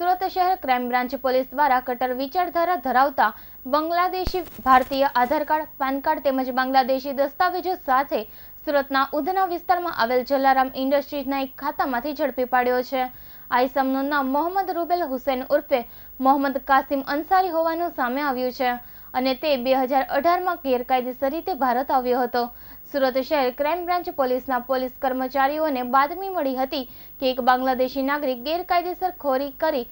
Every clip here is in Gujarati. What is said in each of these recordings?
સુરત શહેર ક્રાઇમ બ્રાન્ચ પોલીસ દ્વારા કટર વિચારધારા ધરાવતા બાંગ્લાદેશી ભારતીય આધાર કાર્ડ પાન કાર્ડ તેમજ બાંગ્લાદેશી દસ્તાવેજો સાથે સુરતના ઉધના વિસ્તારમાં આવેલ જલારામ ઇન્ડસ્ટ્રીઝના એક ખાતામાંથી ઝડપી પાડ્યો છે આ ઇસમનું નામ મોહમ્મદ રૂબેલ હુસેન ઉર્ફે મોહમ્મદ કાસિમ અંસારી હોવાનું સામે આવ્યું છે અને તે બે હજાર અઢારમાં ગેરકાયદેસર રીતે ભારત આવ્યો હતો સુરત શહેર ક્રાઇમ બ્રાન્ચ પોલીસના પોલીસ કર્મચારીઓને બાતમી મળી હતી કે એક બાંગ્લાદેશી નાગરિક ગેરકાયદેસર ખોરી કરી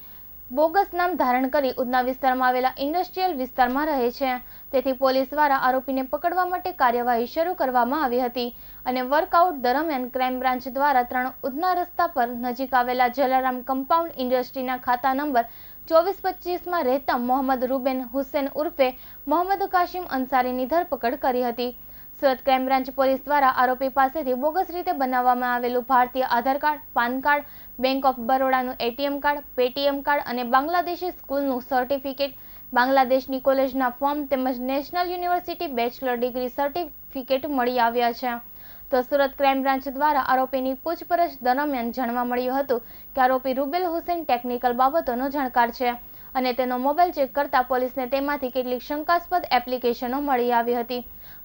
બોગસ નામ ધારણ કરી ઉધના વિસ્તારમાં આવેલા ઇન્ડસ્ટ્રીયલ વિસ્તારમાં રહે છે તેથી પોલીસ દ્વારા આરોપીને પકડવા માટે કાર્યવાહી શરૂ કરવામાં આવી હતી અને વર્કઆઉટ દરમિયાન ક્રાઇમ બ્રાન્ચ દ્વારા ત્રણ ઉધના રસ્તા પર નજીક આવેલા જલારામ કમ્પાઉન્ડ ઇન્ડસ્ટ્રીના ખાતા નંબર ચોવીસ પચીસમાં રહેતા મોહમ્મદ રૂબેન હુસેન ઉર્ફે મોહમ્મદ કાશિમ અન્સારીની ધરપકડ કરી હતી સુરત ક્રાઇમ બ્રાન્ચ પોલીસ દ્વારા આરોપી પાસેથી બોગસ રીતે બનાવવામાં આવેલું ભારતીય Aadhaar card PAN card bank of બરોડાનું એટીએમ કાર્ડ પેટીએમ કાર્ડ અને બાંગ્લાદેશી સ્કૂલનું સર્ટિફિકેટ બાંગ્લાદેશની કોલેજના ફોર્મ તેમજ national university bachelor degree certificate મળી આવ્યા છે તો સુરત ક્રાઇમ બ્રાન્ચ દ્વારા આરોપીની પૂછપરછ દરમિયાન જાણવા મળ્યું હતું કે આરોપી રૂબેલ હુસેન ટેકનિકલ બાબતોનો જાણકાર છે અને તેનો મોબાઈલ ચેક કરતા પોલીસને તેમાંથી કેટલીક શંકાસ્પદ એપ્લિકેશનો મળી આવી હતી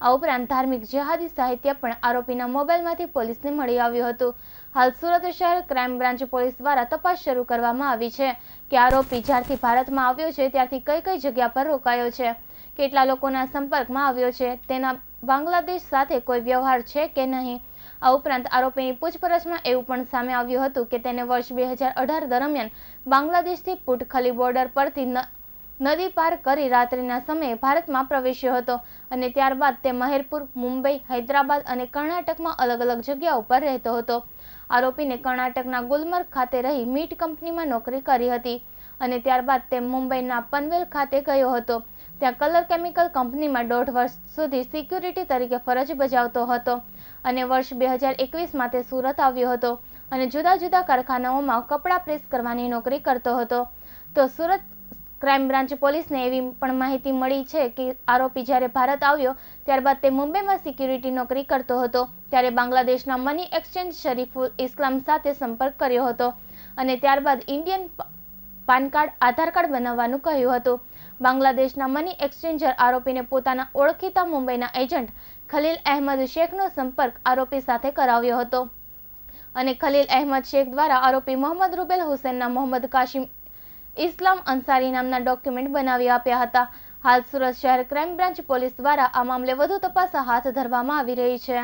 આ ઉપરાંત ધાર્મિક જેહાદી સાહિત્ય પણ આરોપીના મોબાઈલમાંથી પોલીસને મળી આવ્યું હતું હાલ સુરત શહેર ક્રાઇમ બ્રાન્ચ પોલીસ દ્વારા તપાસ શરૂ કરવામાં આવી છે કે આરોપી જ્યારથી ભારતમાં આવ્યો છે ત્યારથી કઈ કઈ જગ્યા પર રોકાયો છે કેટલા લોકોના સંપર્કમાં આવ્યો છે તેના બાંગ્લાદેશ સાથે કોઈ વ્યવહાર છે કે નહીં આ ઉપરાંત આરોપીની પૂછપરછમાં એવું પણ સામે આવ્યું હતું કે તેને વર્ષ બે હજાર અઢાર દરમિયાન બાંગ્લાદેશથી પુટખલી બોર્ડર પરથી નદી પાર કરી રાત્રિના સમયે ભારતમાં પ્રવેશ્યો હતો અને ત્યારબાદ તે મહેરપુર મુંબઈ હૈદરાબાદ અને કર્ણાટકમાં અલગ અલગ જગ્યાઓ પર રહેતો હતો આરોપીને કર્ણાટકના ગુલમર્ગ ખાતે રહી મીટ કંપનીમાં નોકરી કરી હતી અને ત્યારબાદ તે મુંબઈના પનવેલ ખાતે ગયો હતો ત્યાં કલર કેમિકલ કંપનીમાં દોઢ વર્ષ સુધી સિક્યુરિટી તરીકે ફરજ બજાવતો હતો અને વર્ષ બે હજાર એકવીસમાં તે સુરત આવ્યો હતો અને જુદા જુદા કારખાનાઓમાં કપડાં પ્રેસ કરવાની નોકરી કરતો હતો તો સુરત ક્રાઇમ બ્રાન્ચ પોલીસને એવી પણ માહિતી મળી છે કે આરોપી જ્યારે ભારત આવ્યો ત્યારબાદ તે મુંબઈમાં સિક્યુરિટી નોકરી કરતો હતો ત્યારે બાંગ્લાદેશના મની એક્સચેન્જ શરીફુલ ઇસ્લામ સાથે સંપર્ક કર્યો હતો અને ત્યારબાદ Indian PAN card Aadhaar card બનાવવાનું કહ્યું હતું બાંગ્લાદેશના મની એક્સચેન્જર આરોપીને પોતાના ઓળખીતા મુંબઈના એજન્ટ ખલીલ અહેમદ શેખનો સંપર્ક આરોપી સાથે કરાવ્યો હતો અને ખલીલ અહેમદ શેખ દ્વારા આરોપી મોહમ્મદ રૂબેલ હુસેનના મોહમ્મદ કાશિમ ઇસ્લામ અન્સારી નામના ડોક્યુમેન્ટ બનાવી આપ્યા હતા હાલ સુરત શહેર ક્રાઇમ બ્રાન્ચ પોલીસ દ્વારા આ મામલે વધુ તપાસ હાથ ધરવામાં આવી રહી છે